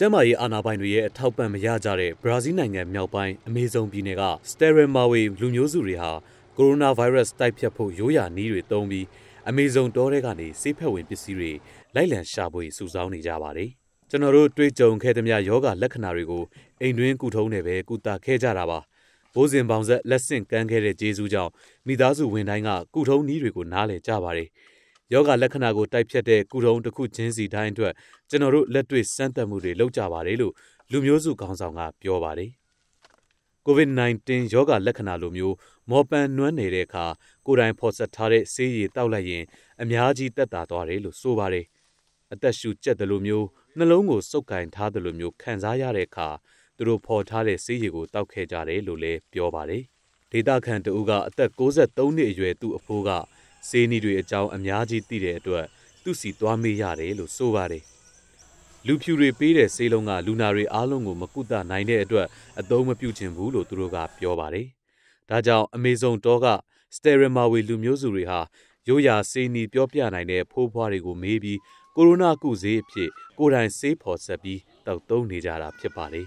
ကျန်းမာရေးအာဏာပိုင်တွေရဲ့အထောက်ပံ့မရကြတဲ့ဘရာဇီးနိုင်ငံမြောက်ပိုင်းအမေဇုန်ပြည်နယ်က Sterile Maui လူမျိုးစုတွေဟာကိုရိုနာဗိုင်းရပ်စ်တိုက်ဖျက်ဖို့ရိုးရာနည်းတွေသုံးပြီးအမေဇုန်တောထဲကနေဆေးဖက်ဝင်ပစ္စည်းတွေလိုက်လံရှာဖွေစုဆောင်းနေကြပါတယ်။ကျွန်တော်တို့တွေ့ကြုံခဲ့သမျှယောဂလက္ခဏာတွေကိုအိမ်တွင်းကုထုံးနဲ့ပဲကုသခဲ့ကြတာပါ။ဘိုးစဉ်ပေါင်ဆက်လက်ဆင့်ကမ်းခဲ့တဲ့ဂျေဇူးကြောင့်မိသားစုဝင်တိုင်းကကုထုံးနည်းတွေကိုနားလည်ကြပါတယ်။ယောဂလက္ခဏာကိုတိုက်ဖြတ်တဲ့ကုထုံတစ်ခုချင်းစီတိုင်းအတွက်ကျွန်တော်တို့လက်တွေ့စမ်းသပ်မှုတွေလုပ်ကြပါတယ်လို့လူမျိုးစုခေါင်းဆောင်ကပြောပါတယ်။ COVID-19 ယောဂလက္ခဏာလိုမျိုးမော်ပန်နွမ်းနေတဲ့အခါကိုယ်တိုင်ဖော်ဆက်ထားတဲ့ဆေးရည်တောက်လိုက်ရင်အများကြီးတက်တာသွားတယ်လို့ဆိုပါတယ်။အသက်ရှူကျက်တယ်လို့မျိုးနှလုံးကိုစုပ်ကင်ထားတယ်လို့မျိုးခံစားရတဲ့အခါသူတို့ဖော်ထားတဲ့ဆေးရည်ကိုတောက်ခဲ့ကြတယ်လို့လည်းပြောပါတယ်။ဒေတာခန်တူကအသက်63နှစ်အရွယ်သူ့အဖိုးကစေနီတွေအကြောင်းအများကြီးသိတဲ့အတွက်သူ့စီသွားမေးရတယ်လို့ဆိုပါတယ်လူဖြူတွေပေးတဲ့စေးလုံးကလူနာတွေအားလုံးကိုမကုသနိုင်တဲ့အတွက်အသုံးမပြုချင်ဘူးလို့သူတို့ကပြောပါတယ်ဒါကြောင့်အမေဇုန်တောကစတေရမာဝေလူမျိုးစုတွေဟာရိုးရာစေးနီပြောပြနိုင်တဲ့ဖိုးဖွားတွေကိုမေးပြီးကိုရိုနာကုဆေးအဖြစ်ကိုယ်တိုင်ဆေးဖော်ဆက်ပြီးတောက်သုံးနေကြတာဖြစ်ပါတယ်